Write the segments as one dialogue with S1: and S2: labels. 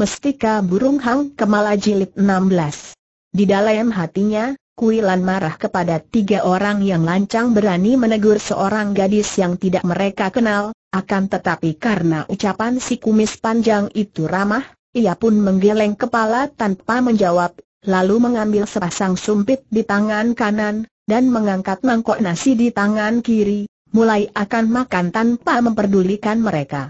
S1: Mestika Burung Hang Kemala Jilid 16. Di dalam hatinya, Kuilan marah kepada tiga orang yang lancang berani menegur seorang gadis yang tidak mereka kenal, akan tetapi karena ucapan si kumis panjang itu ramah, ia pun menggeleng kepala tanpa menjawab, lalu mengambil sepasang sumpit di tangan kanan, dan mengangkat mangkok nasi di tangan kiri, mulai akan makan tanpa memperdulikan mereka.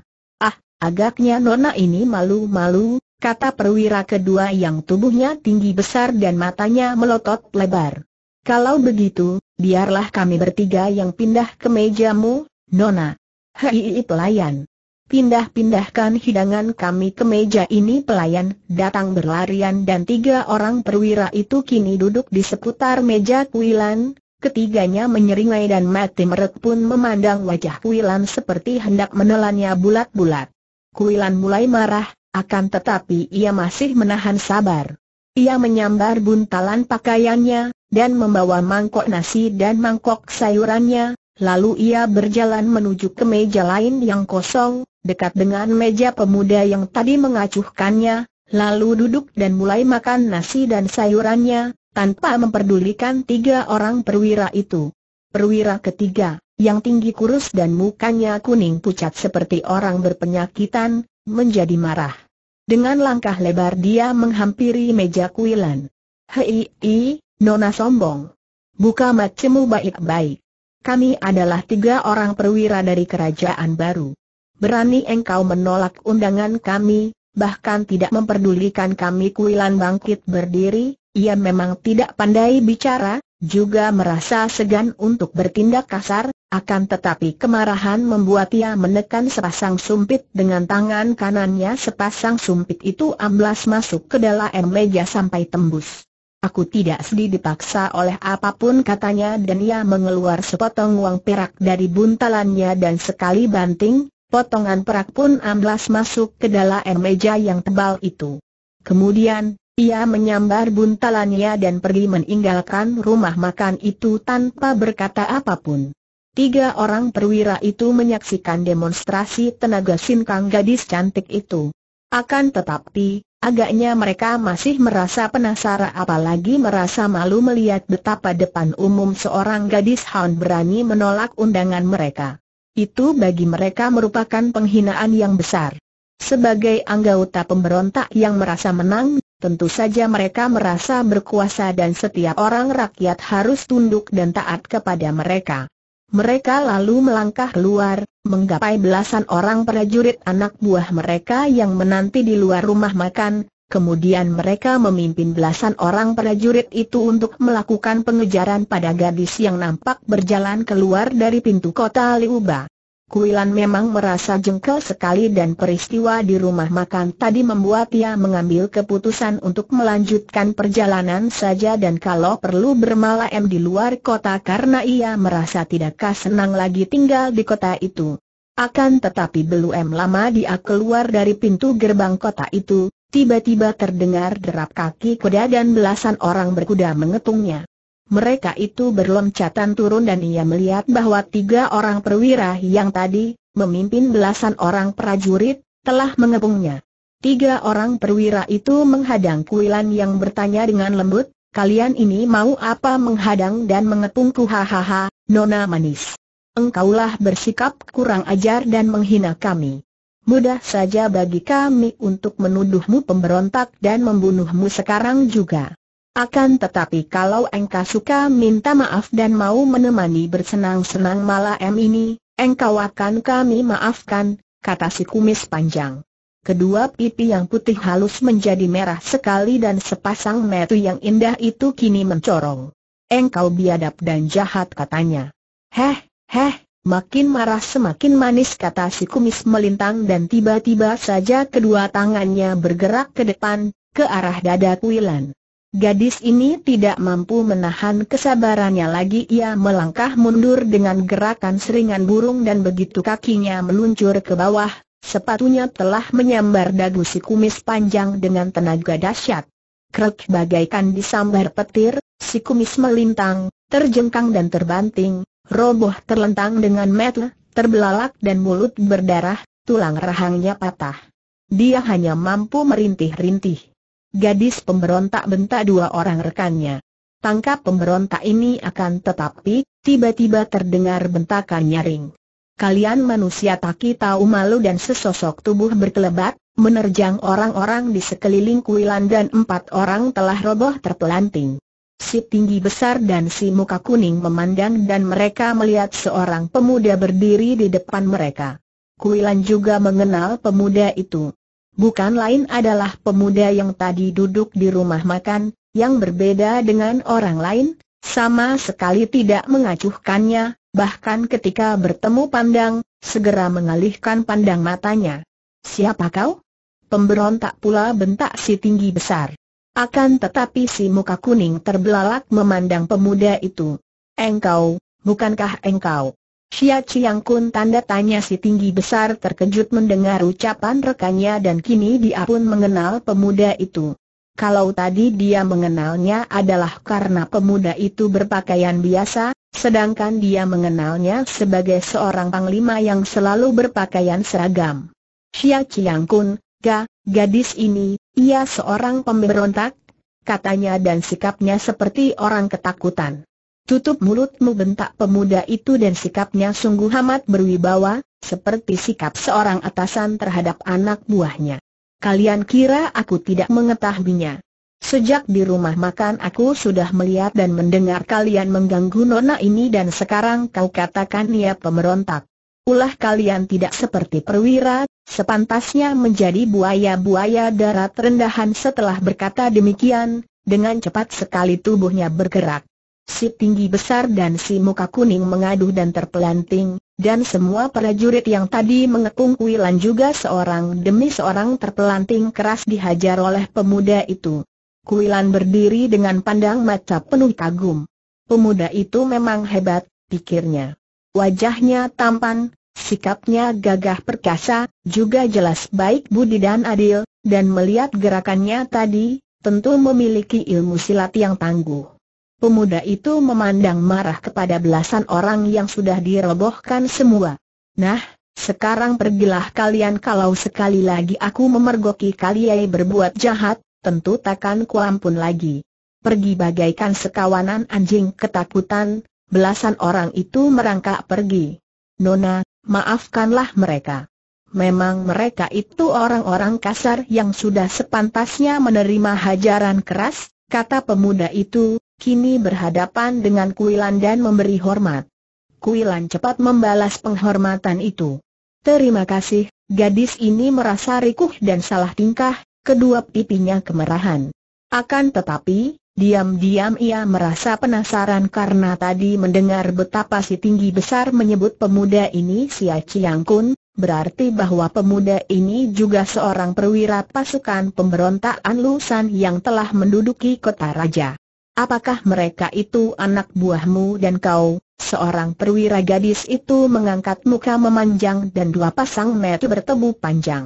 S1: Agaknya nona ini malu-malu, kata perwira kedua yang tubuhnya tinggi besar dan matanya melotot lebar. Kalau begitu, biarlah kami bertiga yang pindah ke mejamu, nona. Hei pelayan. Pindah-pindahkan hidangan kami ke meja ini pelayan datang berlarian dan tiga orang perwira itu kini duduk di seputar meja kuilan, Ketiganya menyeringai dan mati merek pun memandang wajah kuilan seperti hendak menelannya bulat-bulat. Kuilan mulai marah, akan tetapi ia masih menahan sabar. Ia menyambar buntalan pakaiannya, dan membawa mangkok nasi dan mangkok sayurannya, lalu ia berjalan menuju ke meja lain yang kosong, dekat dengan meja pemuda yang tadi mengacuhkannya, lalu duduk dan mulai makan nasi dan sayurannya, tanpa memperdulikan tiga orang perwira itu. Perwira ketiga yang tinggi kurus dan mukanya kuning pucat seperti orang berpenyakitan, menjadi marah. Dengan langkah lebar dia menghampiri meja kuilan. Hei, i, nona sombong. Buka macemu baik-baik. Kami adalah tiga orang perwira dari kerajaan baru. Berani engkau menolak undangan kami, bahkan tidak memperdulikan kami kuilan bangkit berdiri, ia memang tidak pandai bicara, juga merasa segan untuk bertindak kasar, akan tetapi kemarahan membuat ia menekan sepasang sumpit dengan tangan kanannya sepasang sumpit itu amblas masuk ke dalam meja sampai tembus. Aku tidak sedih dipaksa oleh apapun katanya dan ia mengeluarkan sepotong uang perak dari buntalannya dan sekali banting, potongan perak pun amblas masuk ke dalam meja yang tebal itu. Kemudian, ia menyambar buntalannya dan pergi meninggalkan rumah makan itu tanpa berkata apapun. Tiga orang perwira itu menyaksikan demonstrasi tenaga sinkang gadis cantik itu. Akan tetapi, agaknya mereka masih merasa penasaran apalagi merasa malu melihat betapa depan umum seorang gadis hound berani menolak undangan mereka. Itu bagi mereka merupakan penghinaan yang besar. Sebagai anggota pemberontak yang merasa menang, tentu saja mereka merasa berkuasa dan setiap orang rakyat harus tunduk dan taat kepada mereka. Mereka lalu melangkah keluar, menggapai belasan orang prajurit anak buah mereka yang menanti di luar rumah makan, kemudian mereka memimpin belasan orang prajurit itu untuk melakukan pengejaran pada gadis yang nampak berjalan keluar dari pintu kota Liuba. Kuilan memang merasa jengkel sekali dan peristiwa di rumah makan tadi membuat ia mengambil keputusan untuk melanjutkan perjalanan saja dan kalau perlu bermalam di luar kota karena ia merasa tidak senang lagi tinggal di kota itu. Akan tetapi belum lama dia keluar dari pintu gerbang kota itu, tiba-tiba terdengar derap kaki kuda dan belasan orang berkuda mengetungnya mereka itu berloncatan turun dan ia melihat bahwa tiga orang perwira yang tadi, memimpin belasan orang prajurit, telah mengepungnya. Tiga orang perwira itu menghadang kuilan yang bertanya dengan lembut, kalian ini mau apa menghadang dan mengepungku hahaha, nona manis. Engkaulah bersikap kurang ajar dan menghina kami. Mudah saja bagi kami untuk menuduhmu pemberontak dan membunuhmu sekarang juga. Akan tetapi kalau engkau suka minta maaf dan mau menemani bersenang-senang malam ini, engkau akan kami maafkan, kata si kumis panjang. Kedua pipi yang putih halus menjadi merah sekali dan sepasang metu yang indah itu kini mencorong. Engkau biadab dan jahat katanya. Heh, heh, makin marah semakin manis kata si kumis melintang dan tiba-tiba saja kedua tangannya bergerak ke depan, ke arah dada Kuilan. Gadis ini tidak mampu menahan kesabarannya lagi ia melangkah mundur dengan gerakan seringan burung dan begitu kakinya meluncur ke bawah, sepatunya telah menyambar dagu si kumis panjang dengan tenaga dahsyat. Krek bagaikan disambar petir, si kumis melintang, terjengkang dan terbanting, roboh terlentang dengan metel, terbelalak dan mulut berdarah, tulang rahangnya patah. Dia hanya mampu merintih-rintih. Gadis pemberontak bentak dua orang rekannya. Tangkap pemberontak ini akan tetapi, tiba-tiba terdengar bentakan nyaring. Kalian manusia taki tahu malu dan sesosok tubuh berkelebat, menerjang orang-orang di sekeliling kuilan dan empat orang telah roboh terpelanting. Si tinggi besar dan si muka kuning memandang dan mereka melihat seorang pemuda berdiri di depan mereka. Kuilan juga mengenal pemuda itu bukan lain adalah pemuda yang tadi duduk di rumah makan, yang berbeda dengan orang lain, sama sekali tidak mengacuhkannya, bahkan ketika bertemu pandang, segera mengalihkan pandang matanya. Siapa kau? Pemberontak pula bentak si tinggi besar. Akan tetapi si muka kuning terbelalak memandang pemuda itu. Engkau, bukankah engkau? Xia Chiang Kun tanda tanya si tinggi besar terkejut mendengar ucapan rekannya dan kini dia pun mengenal pemuda itu. Kalau tadi dia mengenalnya adalah karena pemuda itu berpakaian biasa, sedangkan dia mengenalnya sebagai seorang panglima yang selalu berpakaian seragam. Xia Chiang Kun, ga, gadis ini, ia seorang pemberontak, katanya dan sikapnya seperti orang ketakutan. Tutup mulutmu bentak pemuda itu dan sikapnya sungguh amat berwibawa, seperti sikap seorang atasan terhadap anak buahnya. Kalian kira aku tidak mengetahuinya. Sejak di rumah makan aku sudah melihat dan mendengar kalian mengganggu nona ini dan sekarang kau katakan ia pemberontak. Ulah kalian tidak seperti perwira, sepantasnya menjadi buaya-buaya darat rendahan setelah berkata demikian, dengan cepat sekali tubuhnya bergerak si tinggi besar dan si muka kuning mengaduh dan terpelanting, dan semua prajurit yang tadi mengepung kuilan juga seorang demi seorang terpelanting keras dihajar oleh pemuda itu. Kuilan berdiri dengan pandang mata penuh kagum. Pemuda itu memang hebat, pikirnya. Wajahnya tampan, sikapnya gagah perkasa, juga jelas baik budi dan adil, dan melihat gerakannya tadi, tentu memiliki ilmu silat yang tangguh pemuda itu memandang marah kepada belasan orang yang sudah dirobohkan semua. Nah, sekarang pergilah kalian kalau sekali lagi aku memergoki kalian berbuat jahat, tentu takkan kuampun lagi. Pergi bagaikan sekawanan anjing ketakutan, belasan orang itu merangkak pergi. Nona, maafkanlah mereka. Memang mereka itu orang-orang kasar yang sudah sepantasnya menerima hajaran keras, kata pemuda itu, kini berhadapan dengan Kuilan dan memberi hormat. Kuilan cepat membalas penghormatan itu. Terima kasih, gadis ini merasa rikuh dan salah tingkah, kedua pipinya kemerahan. Akan tetapi, diam-diam ia merasa penasaran karena tadi mendengar betapa si tinggi besar menyebut pemuda ini si Aciang Kun, berarti bahwa pemuda ini juga seorang perwira pasukan pemberontakan Lusan yang telah menduduki kota raja apakah mereka itu anak buahmu dan kau? Seorang perwira gadis itu mengangkat muka memanjang dan dua pasang mata bertemu panjang.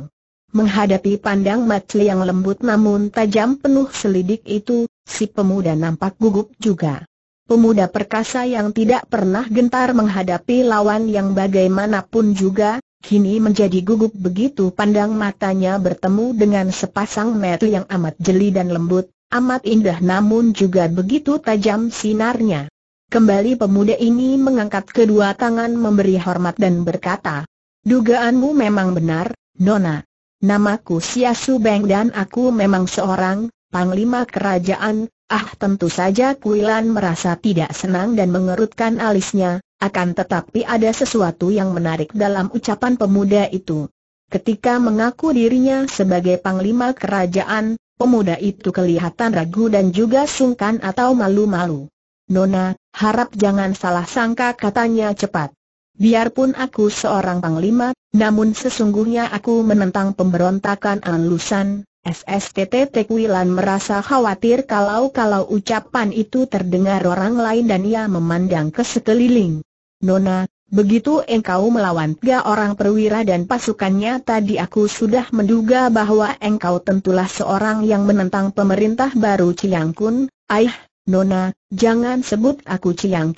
S1: Menghadapi pandang Matli yang lembut namun tajam penuh selidik itu, si pemuda nampak gugup juga. Pemuda perkasa yang tidak pernah gentar menghadapi lawan yang bagaimanapun juga, kini menjadi gugup begitu pandang matanya bertemu dengan sepasang mata yang amat jeli dan lembut, amat indah namun juga begitu tajam sinarnya. Kembali pemuda ini mengangkat kedua tangan memberi hormat dan berkata, Dugaanmu memang benar, Nona. Namaku Sia Subeng dan aku memang seorang panglima kerajaan, ah tentu saja Kuilan merasa tidak senang dan mengerutkan alisnya, akan tetapi ada sesuatu yang menarik dalam ucapan pemuda itu. Ketika mengaku dirinya sebagai panglima kerajaan, pemuda itu kelihatan ragu dan juga sungkan atau malu-malu. Nona, harap jangan salah sangka katanya cepat. Biarpun aku seorang panglima, namun sesungguhnya aku menentang pemberontakan alusan, SSTT Tekwilan merasa khawatir kalau-kalau ucapan itu terdengar orang lain dan ia memandang ke sekeliling. Nona, Begitu engkau melawan tiga orang perwira dan pasukannya tadi aku sudah menduga bahwa engkau tentulah seorang yang menentang pemerintah baru Chiang Kun. Aih, Nona, jangan sebut aku Chiang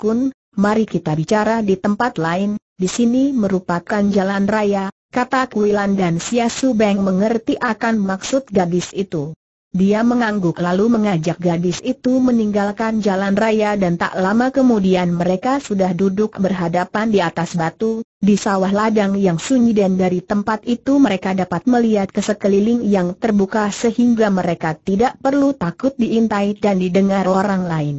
S1: mari kita bicara di tempat lain, di sini merupakan jalan raya, kata Kuilan dan Siasu Beng mengerti akan maksud gadis itu. Dia mengangguk lalu mengajak gadis itu meninggalkan jalan raya dan tak lama kemudian mereka sudah duduk berhadapan di atas batu, di sawah ladang yang sunyi dan dari tempat itu mereka dapat melihat ke sekeliling yang terbuka sehingga mereka tidak perlu takut diintai dan didengar orang lain.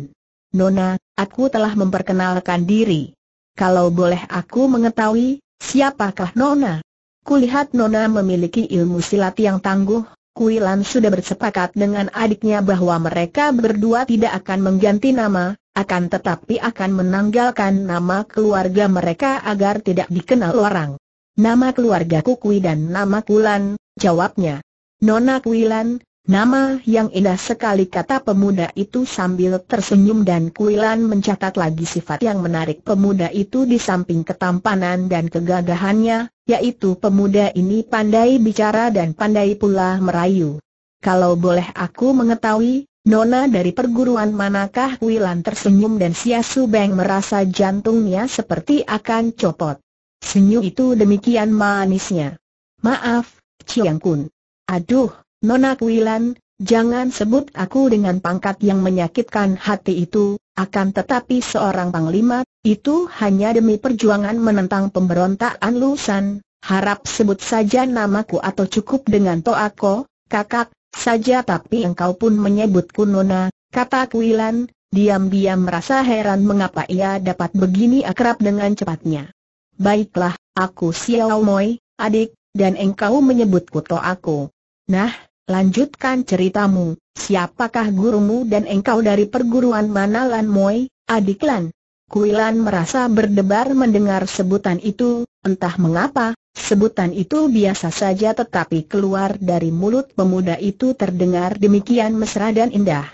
S1: Nona, aku telah memperkenalkan diri. Kalau boleh aku mengetahui, siapakah Nona? Kulihat Nona memiliki ilmu silat yang tangguh, Kuilan sudah bersepakat dengan adiknya bahwa mereka berdua tidak akan mengganti nama, akan tetapi akan menanggalkan nama keluarga mereka agar tidak dikenal orang. Nama keluarga Kukui dan nama Kulan, jawabnya. Nona Kuilan, Nama yang indah sekali kata pemuda itu sambil tersenyum dan Kuilan mencatat lagi sifat yang menarik pemuda itu di samping ketampanan dan kegagahannya, yaitu pemuda ini pandai bicara dan pandai pula merayu. Kalau boleh aku mengetahui, Nona dari perguruan manakah Kuilan tersenyum dan Sia Beng merasa jantungnya seperti akan copot. Senyum itu demikian manisnya. Maaf, Chiang Kun. Aduh, Nona Kuilan, jangan sebut aku dengan pangkat yang menyakitkan hati itu, akan tetapi seorang panglima, itu hanya demi perjuangan menentang pemberontakan Lusan, harap sebut saja namaku atau cukup dengan Toako, kakak, saja tapi engkau pun menyebutku Nona, kata Kuilan, diam-diam merasa heran mengapa ia dapat begini akrab dengan cepatnya. Baiklah, aku Xiao Moi, adik, dan engkau menyebutku Toako. Nah, lanjutkan ceritamu, siapakah gurumu dan engkau dari perguruan mana Lan Moi, adik Lan? Kuilan merasa berdebar mendengar sebutan itu, entah mengapa, sebutan itu biasa saja tetapi keluar dari mulut pemuda itu terdengar demikian mesra dan indah.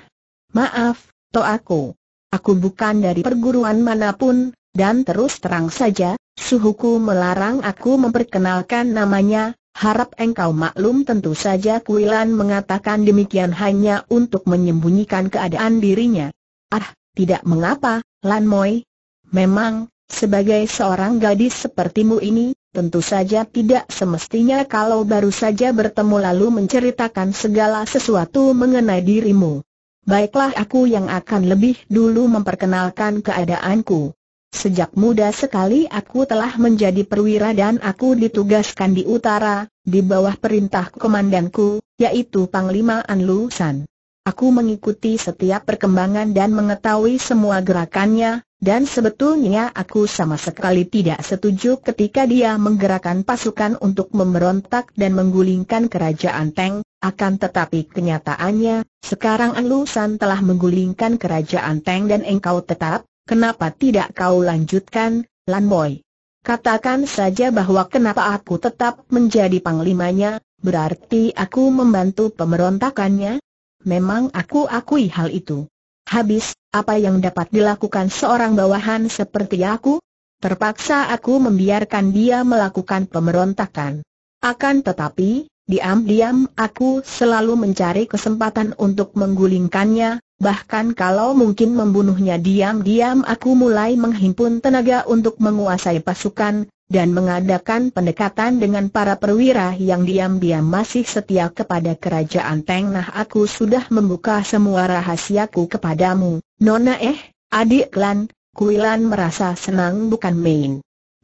S1: Maaf, to aku. Aku bukan dari perguruan manapun, dan terus terang saja, suhuku melarang aku memperkenalkan namanya, Harap engkau maklum tentu saja Kuilan mengatakan demikian hanya untuk menyembunyikan keadaan dirinya. Ah, tidak mengapa, Lan Moi. Memang, sebagai seorang gadis sepertimu ini, tentu saja tidak semestinya kalau baru saja bertemu lalu menceritakan segala sesuatu mengenai dirimu. Baiklah aku yang akan lebih dulu memperkenalkan keadaanku. Sejak muda sekali aku telah menjadi perwira dan aku ditugaskan di utara, di bawah perintah komandanku, yaitu Panglima Anlusan. Aku mengikuti setiap perkembangan dan mengetahui semua gerakannya, dan sebetulnya aku sama sekali tidak setuju ketika dia menggerakkan pasukan untuk memberontak dan menggulingkan kerajaan Teng, akan tetapi kenyataannya, sekarang Anlusan telah menggulingkan kerajaan Teng dan engkau tetap, Kenapa tidak kau lanjutkan, Lan Boy? Katakan saja bahwa kenapa aku tetap menjadi panglimanya, berarti aku membantu pemberontakannya? Memang aku akui hal itu. Habis, apa yang dapat dilakukan seorang bawahan seperti aku? Terpaksa aku membiarkan dia melakukan pemberontakan. Akan tetapi, diam-diam aku selalu mencari kesempatan untuk menggulingkannya, bahkan kalau mungkin membunuhnya diam-diam aku mulai menghimpun tenaga untuk menguasai pasukan, dan mengadakan pendekatan dengan para perwira yang diam-diam masih setia kepada kerajaan Tengah aku sudah membuka semua rahasiaku kepadamu, Nona eh, adik klan, Kuilan merasa senang bukan main.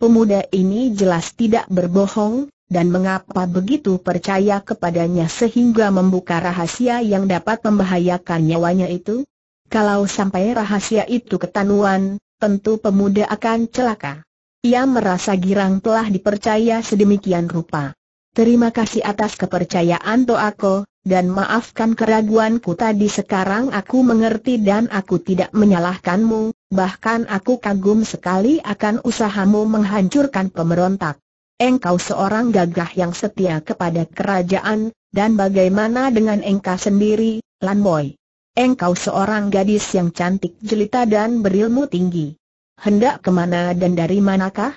S1: Pemuda ini jelas tidak berbohong, dan mengapa begitu percaya kepadanya sehingga membuka rahasia yang dapat membahayakan nyawanya itu? Kalau sampai rahasia itu ketanuan, tentu pemuda akan celaka. Ia merasa girang telah dipercaya sedemikian rupa. Terima kasih atas kepercayaan Toako, dan maafkan keraguanku tadi sekarang aku mengerti dan aku tidak menyalahkanmu, bahkan aku kagum sekali akan usahamu menghancurkan pemberontak engkau seorang gagah yang setia kepada kerajaan, dan bagaimana dengan engkau sendiri, Lan Boy? Engkau seorang gadis yang cantik jelita dan berilmu tinggi. Hendak kemana dan dari manakah?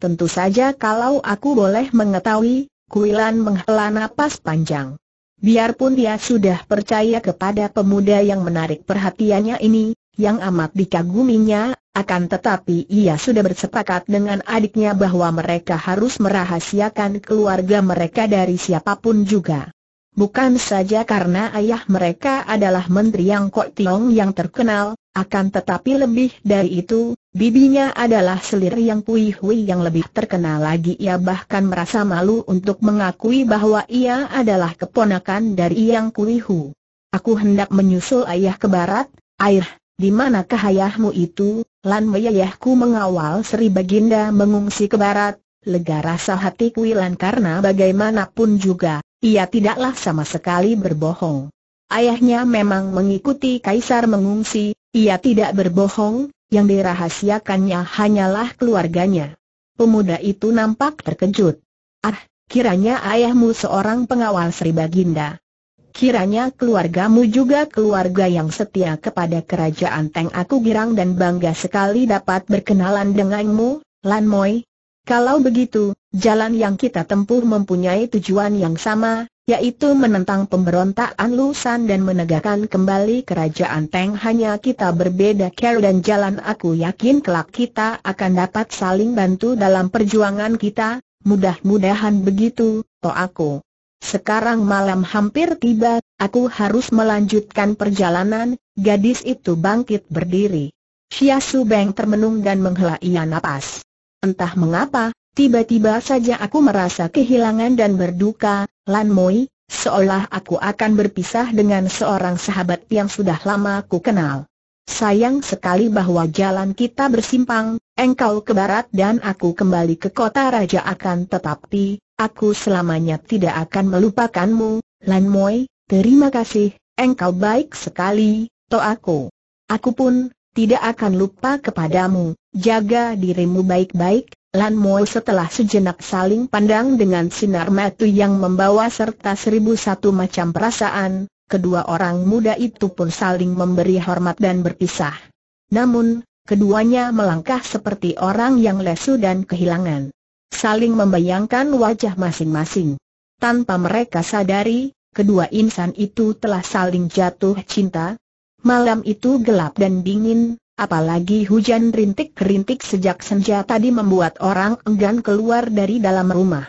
S1: Tentu saja kalau aku boleh mengetahui, Kuilan menghela napas panjang. Biarpun dia sudah percaya kepada pemuda yang menarik perhatiannya ini, yang amat dikaguminya, akan tetapi ia sudah bersepakat dengan adiknya bahwa mereka harus merahasiakan keluarga mereka dari siapapun juga. Bukan saja karena ayah mereka adalah Menteri Yang Kok Tiong yang terkenal, akan tetapi lebih dari itu, bibinya adalah selir yang Pui Hui yang lebih terkenal lagi ia bahkan merasa malu untuk mengakui bahwa ia adalah keponakan dari Yang Kui Hu. Aku hendak menyusul ayah ke barat, air, di mana ayahmu itu, lan Meyayahku mengawal Sri Baginda mengungsi ke barat, lega rasa hati Kuilan karena bagaimanapun juga, ia tidaklah sama sekali berbohong. Ayahnya memang mengikuti Kaisar mengungsi, ia tidak berbohong, yang dirahasiakannya hanyalah keluarganya. Pemuda itu nampak terkejut. Ah, kiranya ayahmu seorang pengawal Sri Baginda. Kiranya keluargamu juga keluarga yang setia kepada kerajaan Teng aku girang dan bangga sekali dapat berkenalan denganmu, Lan Moi. Kalau begitu, jalan yang kita tempuh mempunyai tujuan yang sama, yaitu menentang pemberontakan Lusan dan menegakkan kembali kerajaan Teng hanya kita berbeda cara dan jalan aku yakin kelak kita akan dapat saling bantu dalam perjuangan kita, mudah-mudahan begitu, to aku. Sekarang malam hampir tiba, aku harus melanjutkan perjalanan, gadis itu bangkit berdiri. Xia Su Beng termenung dan menghela ia napas. Entah mengapa, tiba-tiba saja aku merasa kehilangan dan berduka, Lan Moi, seolah aku akan berpisah dengan seorang sahabat yang sudah lama ku kenal. Sayang sekali bahwa jalan kita bersimpang, engkau ke barat dan aku kembali ke kota raja akan tetapi, aku selamanya tidak akan melupakanmu, Lan Moi, terima kasih, engkau baik sekali, Toaku. Aku pun, tidak akan lupa kepadamu, jaga dirimu baik-baik, Lan Moi setelah sejenak saling pandang dengan sinar mata yang membawa serta seribu satu macam perasaan, kedua orang muda itu pun saling memberi hormat dan berpisah. Namun, keduanya melangkah seperti orang yang lesu dan kehilangan saling membayangkan wajah masing-masing. Tanpa mereka sadari, kedua insan itu telah saling jatuh cinta. Malam itu gelap dan dingin, apalagi hujan rintik-rintik sejak senja tadi membuat orang enggan keluar dari dalam rumah.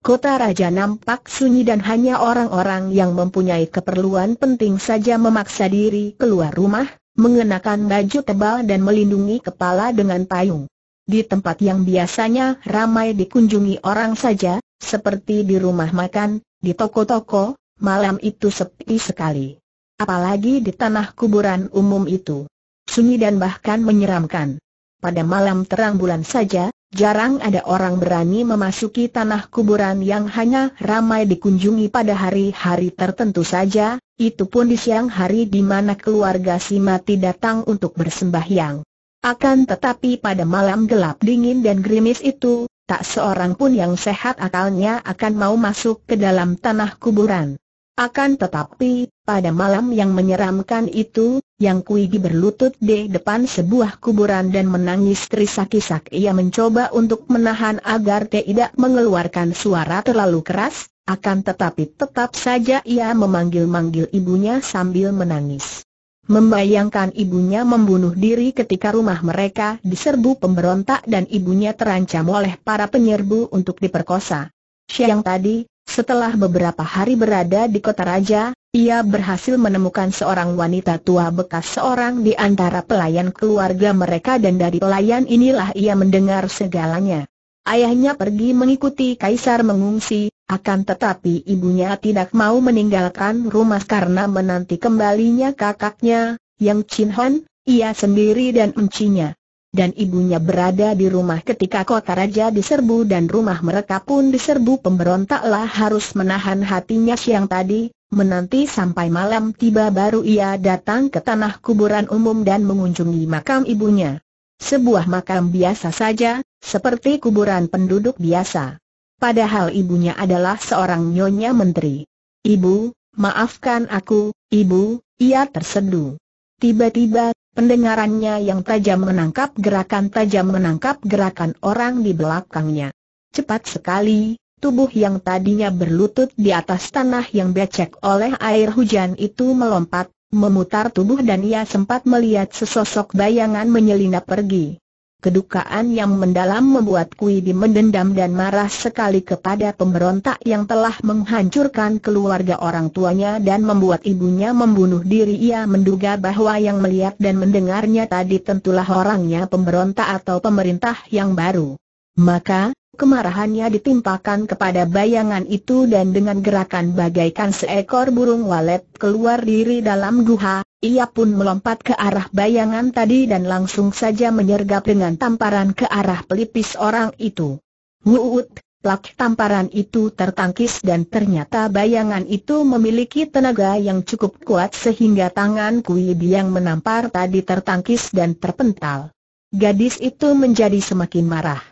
S1: Kota Raja nampak sunyi dan hanya orang-orang yang mempunyai keperluan penting saja memaksa diri keluar rumah, mengenakan baju tebal dan melindungi kepala dengan payung. Di tempat yang biasanya ramai dikunjungi orang saja, seperti di rumah makan, di toko-toko, malam itu sepi sekali. Apalagi di tanah kuburan umum itu. Sunyi dan bahkan menyeramkan. Pada malam terang bulan saja, jarang ada orang berani memasuki tanah kuburan yang hanya ramai dikunjungi pada hari-hari tertentu saja, itu pun di siang hari di mana keluarga si mati datang untuk bersembahyang. Akan tetapi pada malam gelap dingin dan gerimis itu, tak seorang pun yang sehat akalnya akan mau masuk ke dalam tanah kuburan. Akan tetapi, pada malam yang menyeramkan itu, Yang Kuigi berlutut di depan sebuah kuburan dan menangis terisak-isak ia mencoba untuk menahan agar tidak mengeluarkan suara terlalu keras, akan tetapi tetap saja ia memanggil-manggil ibunya sambil menangis membayangkan ibunya membunuh diri ketika rumah mereka diserbu pemberontak dan ibunya terancam oleh para penyerbu untuk diperkosa. Siang tadi, setelah beberapa hari berada di kota raja, ia berhasil menemukan seorang wanita tua bekas seorang di antara pelayan keluarga mereka dan dari pelayan inilah ia mendengar segalanya. Ayahnya pergi mengikuti kaisar mengungsi, akan tetapi ibunya tidak mau meninggalkan rumah karena menanti kembalinya kakaknya, yang Chin Hon, ia sendiri dan encinya. Dan ibunya berada di rumah ketika kota raja diserbu dan rumah mereka pun diserbu pemberontaklah harus menahan hatinya siang tadi, menanti sampai malam tiba baru ia datang ke tanah kuburan umum dan mengunjungi makam ibunya. Sebuah makam biasa saja, seperti kuburan penduduk biasa. Padahal ibunya adalah seorang nyonya menteri. Ibu, maafkan aku, ibu, ia terseduh. Tiba-tiba, pendengarannya yang tajam menangkap gerakan tajam menangkap gerakan orang di belakangnya. Cepat sekali, tubuh yang tadinya berlutut di atas tanah yang becek oleh air hujan itu melompat, memutar tubuh dan ia sempat melihat sesosok bayangan menyelinap pergi. Kedukaan yang mendalam membuat Kui Di mendendam dan marah sekali kepada pemberontak yang telah menghancurkan keluarga orang tuanya dan membuat ibunya membunuh diri. Ia menduga bahwa yang melihat dan mendengarnya tadi tentulah orangnya pemberontak atau pemerintah yang baru. Maka, kemarahannya ditimpakan kepada bayangan itu dan dengan gerakan bagaikan seekor burung walet keluar diri dalam guha, ia pun melompat ke arah bayangan tadi dan langsung saja menyergap dengan tamparan ke arah pelipis orang itu. Wuut, plak tamparan itu tertangkis dan ternyata bayangan itu memiliki tenaga yang cukup kuat sehingga tangan Kui Biang menampar tadi tertangkis dan terpental. Gadis itu menjadi semakin marah.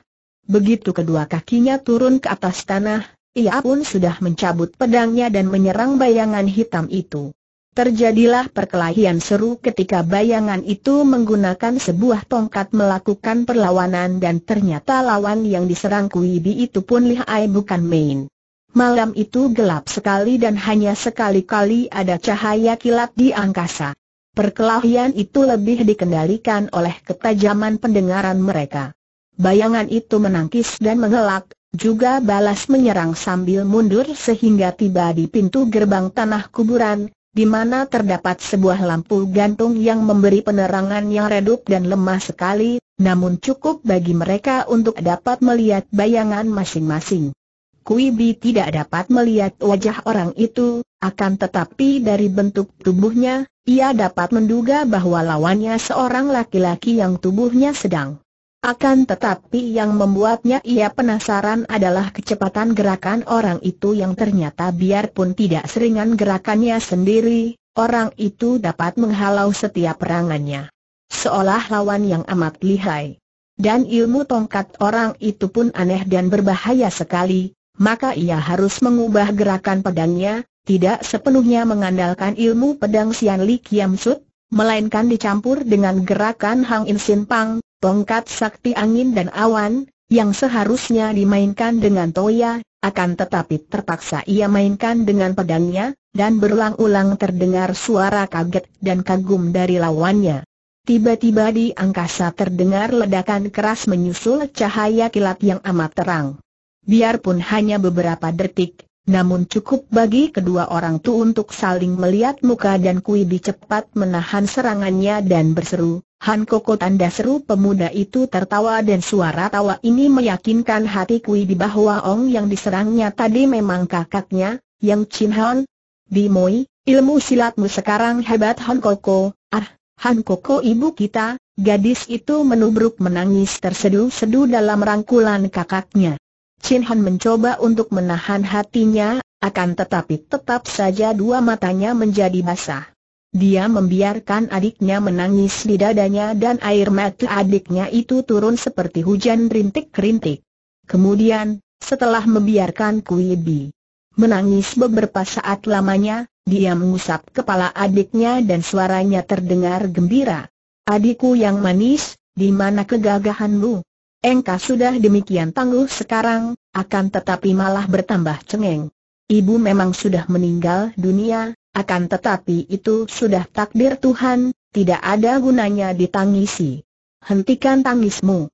S1: Begitu kedua kakinya turun ke atas tanah, ia pun sudah mencabut pedangnya dan menyerang bayangan hitam itu. Terjadilah perkelahian seru ketika bayangan itu menggunakan sebuah tongkat melakukan perlawanan dan ternyata lawan yang diserang Kuibi itu pun lihai bukan main. Malam itu gelap sekali dan hanya sekali-kali ada cahaya kilat di angkasa. Perkelahian itu lebih dikendalikan oleh ketajaman pendengaran mereka. Bayangan itu menangkis dan mengelak, juga balas menyerang sambil mundur sehingga tiba di pintu gerbang tanah kuburan, di mana terdapat sebuah lampu gantung yang memberi penerangan yang redup dan lemah sekali, namun cukup bagi mereka untuk dapat melihat bayangan masing-masing. Kui Bi tidak dapat melihat wajah orang itu, akan tetapi dari bentuk tubuhnya, ia dapat menduga bahwa lawannya seorang laki-laki yang tubuhnya sedang akan tetapi yang membuatnya ia penasaran adalah kecepatan gerakan orang itu yang ternyata biarpun tidak seringan gerakannya sendiri, orang itu dapat menghalau setiap perangannya. Seolah lawan yang amat lihai. Dan ilmu tongkat orang itu pun aneh dan berbahaya sekali, maka ia harus mengubah gerakan pedangnya, tidak sepenuhnya mengandalkan ilmu pedang Sian Li Kiam Sut, melainkan dicampur dengan gerakan Hang In Sin Pang, tongkat sakti angin dan awan, yang seharusnya dimainkan dengan Toya, akan tetapi terpaksa ia mainkan dengan pedangnya, dan berulang-ulang terdengar suara kaget dan kagum dari lawannya. Tiba-tiba di angkasa terdengar ledakan keras menyusul cahaya kilat yang amat terang. Biarpun hanya beberapa detik, namun cukup bagi kedua orang tu untuk saling melihat muka dan Kui Bi cepat menahan serangannya dan berseru, Han Koko tanda seru pemuda itu tertawa dan suara tawa ini meyakinkan hati Kui Bi bahwa Ong yang diserangnya tadi memang kakaknya, yang Chin Han. Moi, ilmu silatmu sekarang hebat Han Koko, ah, Han Koko ibu kita, gadis itu menubruk menangis tersedu-sedu dalam rangkulan kakaknya. Chin Han mencoba untuk menahan hatinya, akan tetapi tetap saja dua matanya menjadi basah. Dia membiarkan adiknya menangis di dadanya dan air mata adiknya itu turun seperti hujan rintik-rintik. Kemudian, setelah membiarkan Kui Bi menangis beberapa saat lamanya, dia mengusap kepala adiknya dan suaranya terdengar gembira. Adikku yang manis, di mana kegagahanmu? engkau sudah demikian tangguh sekarang, akan tetapi malah bertambah cengeng. Ibu memang sudah meninggal dunia, akan tetapi itu sudah takdir Tuhan, tidak ada gunanya ditangisi. Hentikan tangismu.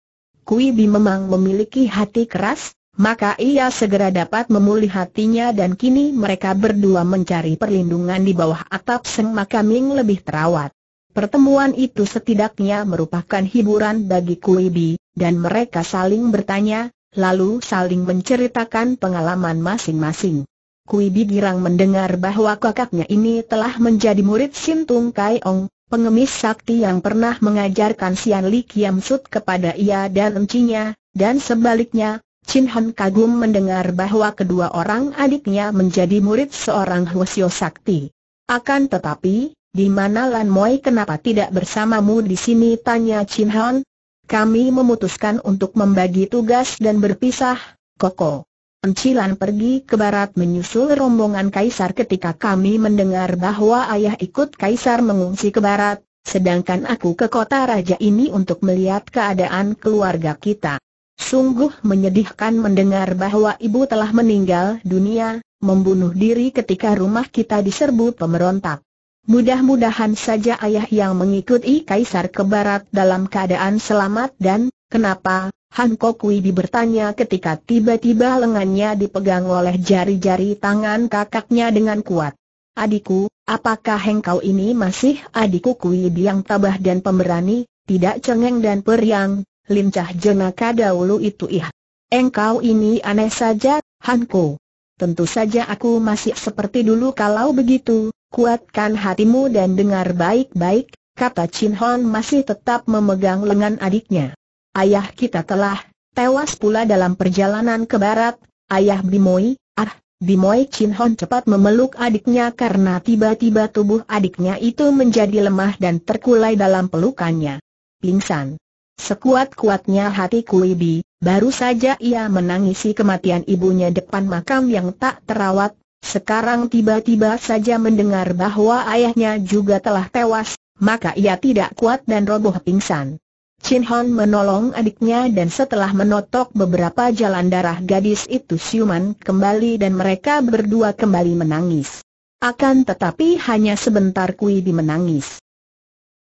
S1: Kui Bi memang memiliki hati keras, maka ia segera dapat memulih hatinya dan kini mereka berdua mencari perlindungan di bawah atap Seng Makaming lebih terawat. Pertemuan itu setidaknya merupakan hiburan bagi Kuibi, dan mereka saling bertanya, lalu saling menceritakan pengalaman masing-masing. Kuibi girang mendengar bahwa kakaknya ini telah menjadi murid Sintung Kai Ong, pengemis sakti yang pernah mengajarkan Sian Li Kiam Sut kepada ia dan encinya, dan sebaliknya, Chin Han kagum mendengar bahwa kedua orang adiknya menjadi murid seorang Hwasyo Sakti. Akan tetapi, di mana Lan Moi kenapa tidak bersamamu di sini? Tanya Chin Han. Kami memutuskan untuk membagi tugas dan berpisah, Koko. Encilan pergi ke barat menyusul rombongan kaisar ketika kami mendengar bahwa ayah ikut kaisar mengungsi ke barat, sedangkan aku ke kota raja ini untuk melihat keadaan keluarga kita. Sungguh menyedihkan mendengar bahwa ibu telah meninggal dunia, membunuh diri ketika rumah kita diserbu pemberontak. Mudah-mudahan saja ayah yang mengikuti kaisar ke barat dalam keadaan selamat dan, kenapa, Han Kok di bertanya ketika tiba-tiba lengannya dipegang oleh jari-jari tangan kakaknya dengan kuat. Adikku, apakah engkau ini masih adikku Widi yang tabah dan pemberani, tidak cengeng dan periang, lincah jenaka dahulu itu ih. Iya. Engkau ini aneh saja, Hanko. Tentu saja aku masih seperti dulu kalau begitu, Kuatkan hatimu dan dengar baik-baik, kata Chin Hon masih tetap memegang lengan adiknya. Ayah kita telah tewas pula dalam perjalanan ke barat, ayah Bimoi, ah, Bimoi Chin Hon cepat memeluk adiknya karena tiba-tiba tubuh adiknya itu menjadi lemah dan terkulai dalam pelukannya. Pingsan. Sekuat-kuatnya hati Kuibi, baru saja ia menangisi kematian ibunya depan makam yang tak terawat, sekarang tiba-tiba saja mendengar bahwa ayahnya juga telah tewas, maka ia tidak kuat dan roboh pingsan. Chin Hon menolong adiknya dan setelah menotok beberapa jalan darah gadis itu siuman kembali dan mereka berdua kembali menangis. Akan tetapi hanya sebentar Kui Di menangis.